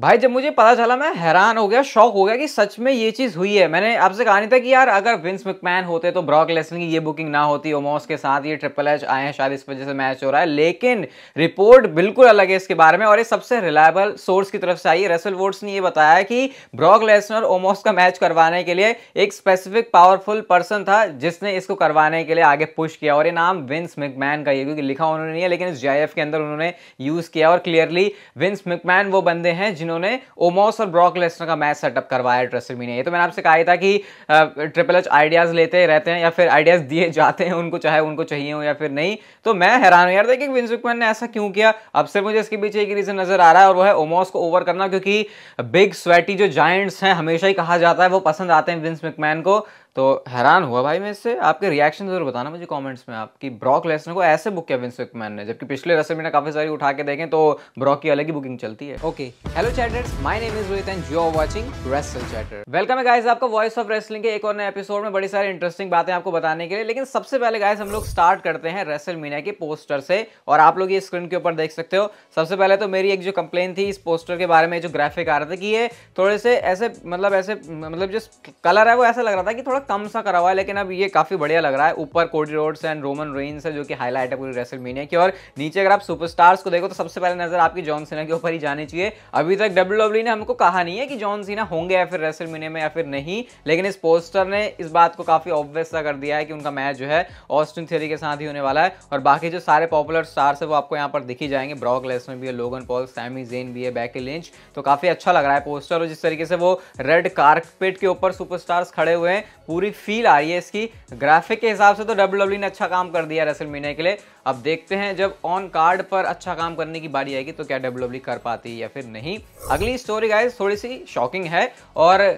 भाई जब मुझे पता चला मैं हैरान हो गया शौक हो गया कि सच में ये चीज़ हुई है मैंने आपसे कहा नहीं था कि यार अगर विंस मकमैन होते तो ब्रॉक लेसन की ये बुकिंग ना होती ओमोस के साथ ये ट्रिपल एच आए हैं शायद इस वजह से मैच हो रहा है लेकिन रिपोर्ट बिल्कुल अलग है इसके बारे में और ये सबसे रिलायबल सोर्स की तरफ से आई है रेसल ने ये बताया कि ब्रॉक और ओमोस का मैच करवाने के लिए एक स्पेसिफिक पावरफुल पर्सन था जिसने इसको करवाने के लिए आगे पुश किया और ये नाम विंस मिकमैन का ये क्योंकि लिखा उन्होंने नहीं है लेकिन इस जे के अंदर उन्होंने यूज़ किया और क्लियरली विंस मिकमैन वो बंदे हैं जिन्होंने ओमोस और ब्रॉक लेसनर का मैच सेटअप करवाया ट्रेसमी ने ये तो मैंने आपसे कहा था कि ट्रिपल एच आइडियाज़ लेते रहते हैं या फिर आइडियाज़ दिए जाते हैं उनको चाहे उनको चाहिए हो या फिर नहीं तो मैं हैरान हूँ यार देखिए विंस विंसुकमैन ने ऐसा क्यों किया अब से मुझे इसके पीछे एक रीज़न नज़र आ रहा है और वो है ओमोस को ओवर करना क्योंकि बिग स्वेटी जो जॉइंट्स हैं हमेशा ही कहा जाता है वो पसंद आते हैं विंस मैकमैन को तो हैरान हुआ भाई मैं इससे आपके रिएक्शन जरूर बताना मुझे कमेंट्स में आपकी ब्रॉक लेसनर को ऐसे बुक किया विंस मैन ने जबकि पिछले रसल में काफ़ी सारी उठा के देखें तो ब्रॉक की अलग ही बुकिंग चलती है okay hello chatters my name is Rohit and you are watching Wrestle Chatter welcome है गाइस आपका वॉइस ऑफ रेसलिंग के एक और नए एपिसोड में बड़ी सारी इंटरेस्टिंग बातें आपको बताने के लिए लेकिन सबसे पहले गाइस हम लोग स्टार्ट करते हैं रेसल मीना के पोस्टर से और आप लोग ये स्क्रीन के ऊपर देख सकते हो सबसे पहले तो मेरी एक जो कंप्लेन थी इस पोस्टर के बारे में जो ग्राफिक आ रहा था कि ये थोड़े से ऐसे मतलब ऐसे मतलब जो कलर है वो ऐसा लग रहा था कि थोड़ा कम सा करा हुआ है लेकिन अब ये काफ़ी बढ़िया लग रहा है ऊपर Cody Rhodes and Roman Reigns है जो कि हाईलाइट है पूरी रेसल मीनिया की और नीचे अगर आप सुपरस्टार्स को देखो तो सबसे पहले नजर आपकी जॉन सीना के ऊपर ही जानी चाहिए अभी तक डब्ल्यू ने हमको कहा नहीं है कि जॉन सीना होंगे या फिर रेसल मीनिया में या फिर नहीं लेकिन इस पोस्टर ने इस बात को काफ़ी ऑब्वियस कर दिया है कि उनका मैच जो है ऑस्टिन थियरी के साथ ही होने वाला है और बाकी जो सारे पॉपुलर स्टार्स है वो आपको यहाँ पर दिखी जाएंगे ब्रॉक लेसनर भी है लोगन पॉल सैमी जेन भी है बैकी लिंच तो काफ़ी अच्छा लग रहा है पोस्टर और जिस तरीके से वो रेड कार्पेट के ऊपर सुपरस्टार्स खड़े हुए हैं पूरी फील आ रही है इसकी ग्राफिक के हिसाब से तो डब्ल्यू e ने अच्छा काम कर दिया रसल मीना के लिए अब देखते हैं जब ऑन कार्ड पर अच्छा काम करने की बारी आएगी तो क्या डब्ल्यू e कर पाती या फिर नहीं अगली स्टोरी गाइज थोड़ी सी शॉकिंग है और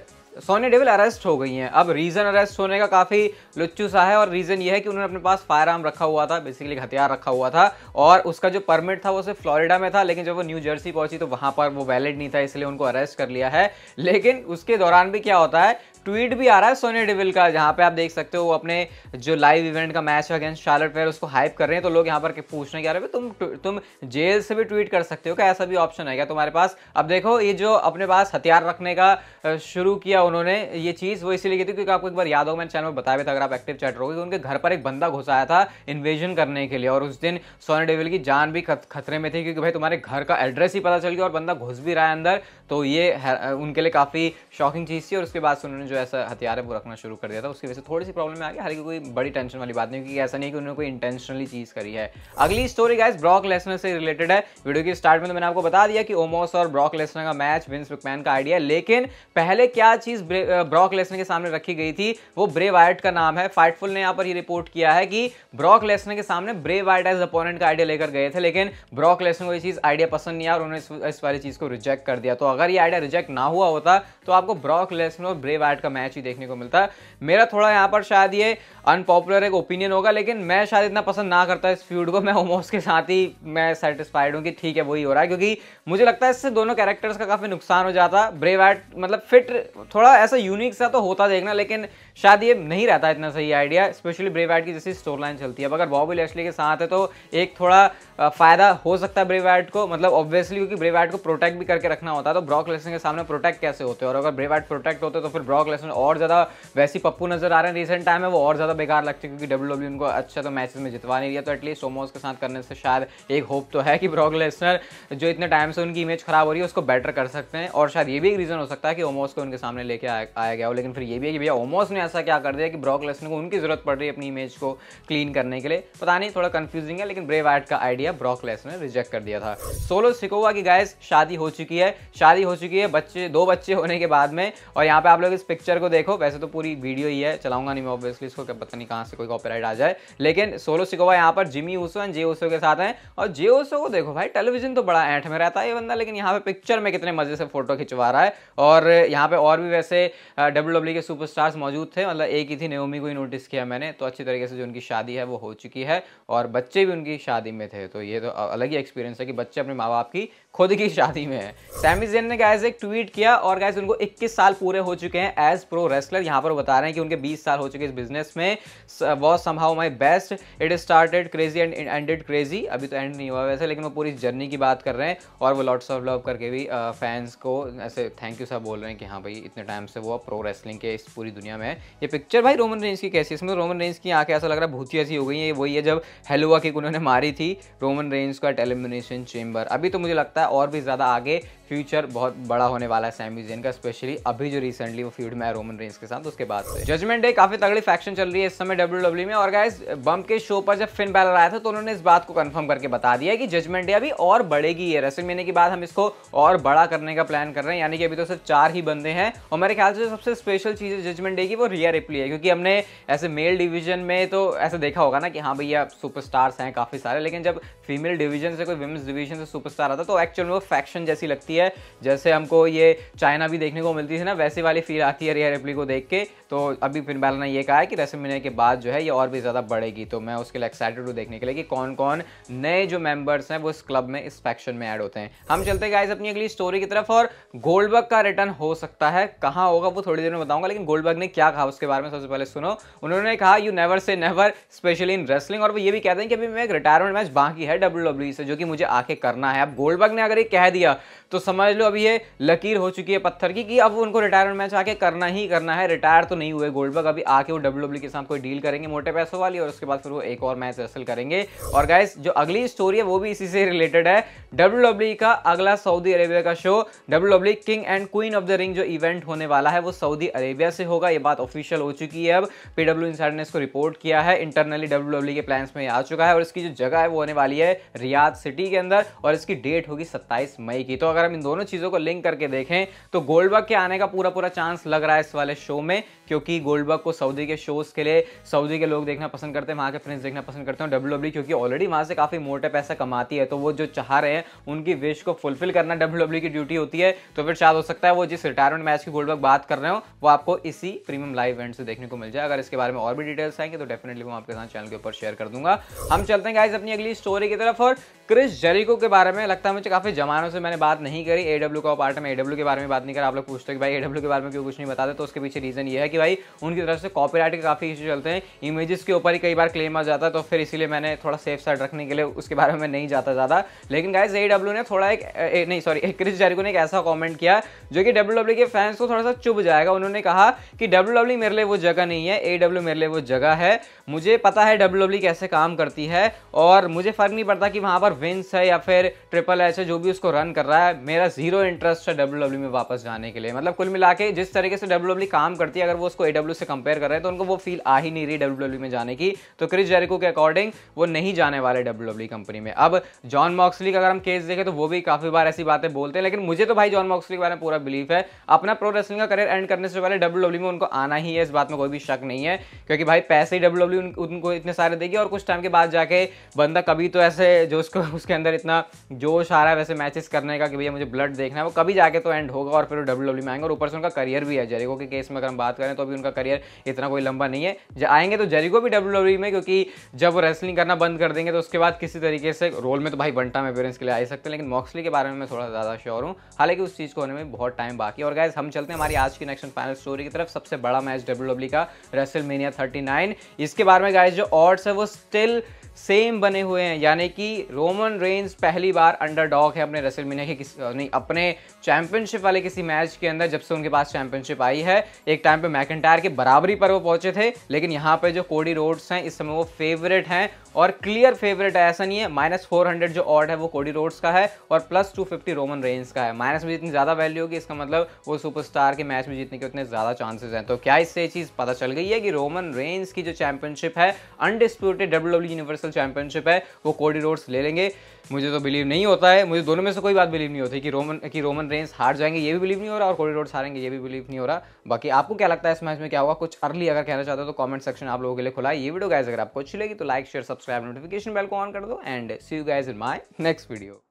सोनी डेविल अरेस्ट हो गई हैं अब रीज़न अरेस्ट होने का काफ़ी लुच्चू सा है और रीज़न ये है कि उन्होंने अपने पास फायर आर्म रखा हुआ था बेसिकली हथियार रखा हुआ था और उसका जो परमिट था वो सिर्फ फ्लोरिडा में था लेकिन जब वो न्यू जर्सी पहुंची तो वहाँ पर वो वैलिड नहीं था इसलिए उनको अरेस्ट कर लिया है लेकिन उसके दौरान भी क्या होता है ट्वीट भी आ रहा है सोनी डिविल का जहाँ पे आप देख सकते हो वो अपने जो लाइव इवेंट का मैच है अगेंस्ट शार्लेट फेयर उसको हाइप कर रहे हैं तो लोग यहाँ पर पूछने के आ रहे तुम तुम जेल से भी ट्वीट कर सकते हो क्या ऐसा भी ऑप्शन है क्या तुम्हारे पास अब देखो ये जो अपने पास हथियार रखने का शुरू किया उन्होंने ये चीज़ वो इसीलिए की थी क्योंकि आपको एक बार याद होगा मैंने चैनल में बताया था अगर आप एक्टिव चैट रहोगे तो उनके घर पर एक बंदा घुसाया था इन्वेजन करने के लिए और उस दिन सोनी डिविल की जान भी खतरे में थी क्योंकि भाई तुम्हारे घर का एड्रेस ही पता चल गया और बंदा घुस भी रहा है अंदर तो ये उनके लिए काफ़ी शॉकिंग चीज़ थी और उसके बाद से उन्होंने जो ऐसा हथियार है वो रखना शुरू कर दिया था उसकी वजह से थोड़ी सी प्रॉब्लम आ गई हालांकि कोई बड़ी टेंशन वाली बात नहीं क्योंकि ऐसा नहीं कि उन्होंने कोई इंटेंशनली चीज़ करी है अगली स्टोरी गाइज ब्रॉक लेसनर से रिलेटेड है वीडियो की स्टार्ट में तो मैंने आपको बता दिया कि ओमोस और ब्रॉक लेसनर का मैच विंस विकमैन का आइडिया लेकिन पहले क्या चीज़ ब्रॉक लेसनर के सामने रखी गई थी वो ब्रे वायट का नाम है फाइटफुल ने यहाँ पर ये रिपोर्ट किया है कि ब्रॉक लेसनर के सामने ब्रे वायट एज अपोनेंट का आइडिया लेकर गए थे लेकिन ब्रॉक लेसनर को ये चीज़ आइडिया पसंद नहीं आया और उन्होंने इस वाली चीज़ को रिजेक्ट कर दिया तो अगर अगर ये आइडिया रिजेक्ट ना हुआ होता तो आपको ब्रॉक लेसनर ब्रेव एट का मैच ही देखने को मिलता मेरा थोड़ा यहाँ पर शायद ये अनपॉपुलर एक ओपिनियन होगा लेकिन मैं शायद इतना पसंद ना करता इस फ्यूड को मैं ओमोस के साथ ही मैं सेटिस्फाइड हूँ कि ठीक है वही हो रहा है क्योंकि मुझे लगता है इससे दोनों कैरेक्टर्स का काफ़ी नुकसान हो जाता ब्रेव एट मतलब फिट थोड़ा ऐसा यूनिक सा तो होता देखना लेकिन शायद ये नहीं रहता इतना सही आइडिया स्पेशली ब्रेव एट की जैसी स्टोर लाइन चलती है अब अगर बॉबी लेस्ली के साथ है तो एक थोड़ा फ़ायदा हो सकता है ब्रेवैट को मतलब ऑब्वियसली क्योंकि ब्रेवैट को प्रोटेक्ट भी करके रखना होता है तो ब्रॉक लेसन के सामने प्रोटेक्ट कैसे होते हैं और अगर ब्रेवैट प्रोटेक्ट होते तो फिर ब्रॉक लेसन और ज़्यादा वैसी पप्पू नजर आ रहे हैं रिसेंट टाइम में वो और ज़्यादा बेकार लगते हैं क्योंकि डब्ल्यू डब्ल्यू e उनको अच्छा तो मैचेस में जितवा नहीं दिया तो एटलीस्ट सोमोज के साथ करने से शायद एक होप तो है कि ब्रॉक लेसनर जो इतने टाइम से उनकी इमेज खराब हो रही है उसको बेटर कर सकते हैं और शायद ये भी एक रीज़न हो सकता है कि ओमोस को उनके सामने लेके आया गया हो लेकिन फिर ये भी है कि भैया ओमोस ने ऐसा क्या कर दिया कि ब्रॉक लेसनर को उनकी ज़रूरत पड़ रही है अपनी इमेज को क्लीन करने के लिए पता नहीं थोड़ा कन्फ्यूजिंग है लेकिन ब्रेव का आइडिया दिया ब्रॉक लेसनर ने रिजेक्ट कर दिया था सोलो सिकोवा की गाइस शादी हो चुकी है शादी हो चुकी है बच्चे दो बच्चे होने के बाद में और यहाँ पे आप लोग इस पिक्चर को देखो वैसे तो पूरी वीडियो ही है चलाऊंगा नहीं मैं ऑब्वियसली इसको पता नहीं कहाँ से कोई कॉपीराइट आ जाए लेकिन सोलो सिकोवा यहाँ पर Jimmy Uso and Jey Uso के साथ हैं और जे ऊसो को देखो भाई टेलीविजन तो बड़ा ऐठ में रहता है ये बंदा लेकिन यहाँ पे पिक्चर में कितने मजे से फोटो खिंचवा रहा है और यहाँ पे और भी वैसे डब्ल्यू डब्ल्यू e के सुपरस्टार्स मौजूद थे मतलब एक ही थी नेओमी को ही नोटिस किया मैंने तो अच्छी तरीके से जो उनकी शादी है वो हो चुकी है और बच्चे भी उनकी शादी में थे तो तो ये तो अलग ही एक्सपीरियंस है कि बच्चे अपने माँ बाप की खुद की शादी में है सैमी जेन ने गायज एक ट्वीट किया और गायज उनको 21 साल पूरे हो चुके हैं एज प्रो रेस्लर यहाँ पर बता रहे हैं कि उनके 20 साल हो चुके इस बिजनेस में was somehow my best it is started crazy and ended crazy अभी तो एंड नहीं हुआ वैसे लेकिन वो पूरी जर्नी की बात कर रहे हैं और वो लॉट्स ऑफ लव करके भी फैंस को ऐसे थैंक यू सब बोल रहे हैं कि हाँ भाई इतने टाइम से वो प्रो रेसलिंग के इस पूरी दुनिया में ये पिक्चर भाई रोमन रेंज की कैसी इसमें रोमन तो रेंज की आंखें ऐसा लग रहा है भूतिया सी हो गई है वही है जब हेलुआ की उन्होंने मारी थी रोमन रेंज का एलिमिनेशन चेंबर अभी तो मुझे लगता है और भी ज़्यादा आगे फ्यूचर बहुत बड़ा होने वाला है सैमी जेन का स्पेशली अभी जो रिसेंटली वो फ्यूड में है रोमन रेंज के साथ उसके बाद से जजमेंट डे काफी तगड़ी फैक्शन चल रही है इस समय डब्ल्यू e में और गाइस बम के शो पर जब फिन बैलर आया था तो उन्होंने इस बात को कंफर्म करके बता दिया कि जजमेंट डे अभी और बढ़ेगी है रेसल महीने के बाद हम इसको और बड़ा करने का प्लान कर रहे हैं यानी कि अभी तो सिर्फ चार ही बंदे हैं और मेरे ख्याल से सबसे स्पेशल चीज़ है जजमेंट डे की वो रिया रिप्ली है क्योंकि हमने ऐसे मेल डिवीजन में तो ऐसे देखा होगा ना कि हाँ भैया सुपरस्टार्स हैं काफ़ी सारे लेकिन जब फीमेल डिवीजन से कोई विमेंस डिवीजन से सुपरस्टार आता तो एक्चुअल में वो फैक्शन जैसी लगती है है जैसे हमको ये चाइना भी देखने को मिलती थी ना वैसे वाली फील आती है रिया रिप्ली को देख के तो अभी फिर बैला ने यह कहा है कि दस महीने के बाद जो है ये और भी ज़्यादा बढ़ेगी तो मैं उसके लिए एक्साइटेड हूँ देखने के लिए कि कौन कौन नए जो मेंबर्स हैं वो इस क्लब में इस फैक्शन में ऐड होते हैं हम चलते गाइज अपनी अगली स्टोरी की तरफ और गोल्डबर्ग का रिटर्न हो सकता है कहाँ होगा वो थोड़ी देर में बताऊंगा लेकिन गोल्डबर्ग ने क्या कहा उसके बारे में सबसे पहले सुनो उन्होंने कहा you never say never specially in wrestling और वो ये भी कहते हैं कि अभी मैं एक रिटायरमेंट मैच बाकी है डब्ल्यू e से जो कि मुझे आके करना है अब गोल्डबर्ग ने अगर ये कह दिया तो समझ लो अभी ये लकीर हो चुकी है पत्थर की कि अब उनको रिटायरमेंट मैच आके करना ही करना है रिटायर तो नहीं हुए गोल्डबर्ग अभी आके वो डब्ल्यू e के साथ कोई डील करेंगे मोटे पैसों वाली और उसके बाद फिर वो एक और मैच रेसल करेंगे और गाइस जो अगली स्टोरी है वो भी इसी से रिलेटेड है डब्ल्यू e का अगला सऊदी अरेबिया का show W King and Queen of the Ring जो इवेंट होने वाला है वो सऊदी अरेबिया से होगा ये बात ऑफिशियल हो चुकी है अब पीडब्ल्यू इंसाइड e ने इसको रिपोर्ट किया है इंटरनली डब्ल्यू के प्लान्स में आ चुका है और इसकी जो जगह है वो होने वाली है रियाद सिटी के अंदर और इसकी डेट होगी सत्ताईस मई की तो अगर अगर हम इन दोनों चीज़ों को लिंक करके देखें तो गोल्डबर्ग के आने का पूरा पूरा चांस लग रहा है इस वाले शो में क्योंकि गोल्डबर्ग को सऊदी के शोज़ के लिए सऊदी के लोग देखना पसंद करते हैं वहां के फ्रेंड्स देखना पसंद करते हैं डब्ल्यू e क्योंकि ऑलरेडी वहां से काफ़ी मोटे पैसा कमाती है तो वो जो चाह रहे हैं उनकी विश को फुलफिल करना डब्ल्यू e की ड्यूटी होती है तो फिर शायद हो सकता है वो जिस रिटायरमेंट मैच की गोल्डबर्ग बात कर रहे हो वो आपको इसी प्रीमियम लाइव इवेंट से देखने को मिल जाए अगर इसके बारे में और भी डिटेल्स आएंगे तो डेफिनेटली मैं आपके साथ चैनल के ऊपर शेयर कर दूंगा हम चलते हैं गाइज अपनी अगली स्टोरी की तरफ और क्रिस जेरिको के बारे में लगता है मुझे काफ़ी जमानों से मैंने बात नहीं नहीं करी ए डब्ल्यू का पार्ट में ए डब्ल्यू के बारे में बात नहीं कर आप लोग पूछते हो कि भाई ए डब्ल्यू के बारे में क्यों कुछ नहीं बताते तो उसके पीछे रीज़न ये है कि भाई उनकी तरफ से कॉपीराइट के काफ़ी इशू चलते हैं इमेजेस के ऊपर ही कई बार क्लेम आ जाता है तो फिर इसीलिए मैंने थोड़ा सेफ साइड रखने के लिए उसके बारे में नहीं जाता ज़्यादा लेकिन गाइज ए डब्ल्यू ने थोड़ा एक नहीं सॉरी क्रिस जेरिको ने एक ऐसा कॉमेंट किया जो कि डब्ल्यू डब्ल्यू के फैंस को थोड़ा सा चुभ जाएगा उन्होंने कहा कि डब्ल्यू डब्ल्यू मेरे लिए वो जगह नहीं है ए डब्ल्यू मेरे लिए वो जगह है मुझे पता है डब्ल्यू डब्ल्यू कैसे काम करती है और मुझे फ़र्क नहीं पड़ता कि वहां पर विंस है या फिर ट्रिपल एच है जो भी उसको रन कर रहा है मेरा जीरो इंटरेस्ट है डब्ल्यू डब्ल्यू में वापस जाने के लिए मतलब कुल मिला के जिस तरीके से डब्ल्यू डब्ल्यू e काम करती है अगर वो उसको ए डब्ल्यू से कंपेयर कर रहे हैं तो उनको वो फील आ ही नहीं रही डब्ल्यू डब्ल्यू e में जाने की तो क्रिस जेरिको के अकॉर्डिंग वो नहीं जाने वाले डब्ल्यू डब्ल्यू कंपनी में अब जॉन मॉक्सली का अगर हम केस देखें तो वो भी काफ़ी बार ऐसी बातें बोलते हैं लेकिन मुझे तो भाई जॉन मॉक्सली के बारे में पूरा बिलीफ है अपना प्रो रेसलिंग का करियर एंड करने से पहले डब्ल्यू डब्ल्यू e में उनको आना ही है इस बात में कोई भी शक नहीं है क्योंकि भाई पैसे ही डब्ल्यू डब्ल्यू उनको इतने सारे देगी और कुछ टाइम के बाद जाके बंदा कभी तो ऐसे जो उसको उसके अंदर इतना जोश आ रहा है वैसे मैचेस करने का कि भैया है मुझे ब्लड देखना है वो कभी जाके तो एंड होगा और फिर वो डब्ल्यू डब्ल्यू में आएंगे और ऊपर से उनका करियर भी है जेरिको के केस में अगर हम बात करें तो अभी उनका करियर इतना कोई लंबा नहीं है आएंगे तो जेरिको भी डब्ल्यू डब्ल्यू e में क्योंकि जब वो रेसलिंग करना बंद कर देंगे तो उसके बाद किसी तरीके से रोल में तो भाई बंटा में अपेरेंस के लिए आ सकते हैं लेकिन मॉक्सली के बारे में मैं थोड़ा ज़्यादा श्योर हूँ हालांकि उस चीज़ को होने में बहुत टाइम बाकी और गैस हम चलते हैं हमारी आज की नेक्स्ट फाइनल स्टोरी की तरफ सबसे बड़ा मैच डब्ल्यू डब्ल्यू का रेसल मेनिया थर्टी नाइन इसके बारे में गैस जो ऑर्ड्स है वो स्टिल सेम बने हुए हैं यानी कि रोमन रेंज पहली बार अंडरडॉग है अपने रेसलमेनिया के नहीं अपने चैंपियनशिप वाले किसी मैच के अंदर जब से उनके पास चैंपियनशिप आई है एक टाइम पे मैकेंटायर के बराबरी पर वो पहुंचे थे लेकिन यहाँ पे जो कोडी रोड्स हैं इस समय वो फेवरेट हैं और क्लियर फेवरेट है ऐसा नहीं है माइनस फोर हंड्रेड जो ऑर्ड है वो कोडी रोड्स का है और plus two fifty Roman Reigns का है माइनस में जितनी ज़्यादा वैल्यू होगी इसका मतलब वो सुपरस्टार के मैच में जीतने के उतने ज़्यादा चांसेस हैं तो क्या इससे चीज़ पता चल गई है कि रोमन रेंज की जो चैंपियनशिप है अनडिस्प्यूटेड डब्ल्यू यूनिवर्सल चैंपियनशिप है वो कोडी रोड्स ले लेंगे मुझे तो बिलीव नहीं होता है मुझे दोनों में से कोई बात बिलीव नहीं नहीं होती कि रोमन कि रोमन रेंस हार जाएंगे ये भी बिलीव नहीं हो रहा और कोडी रोड्स हारेंगे ये भी बिलीव नहीं हो रहा बाकी आपको क्या लगता है इस मैच में क्या होगा कुछ अर्ली अगर कहना चाहते हो तो कमेंट सेक्शन आप लोगों के लिए खुला है ये वीडियो गाइज अगर आपको अच्छी लगी तो like share subscribe notification bell को ऑन कर दो and see you guys in my next video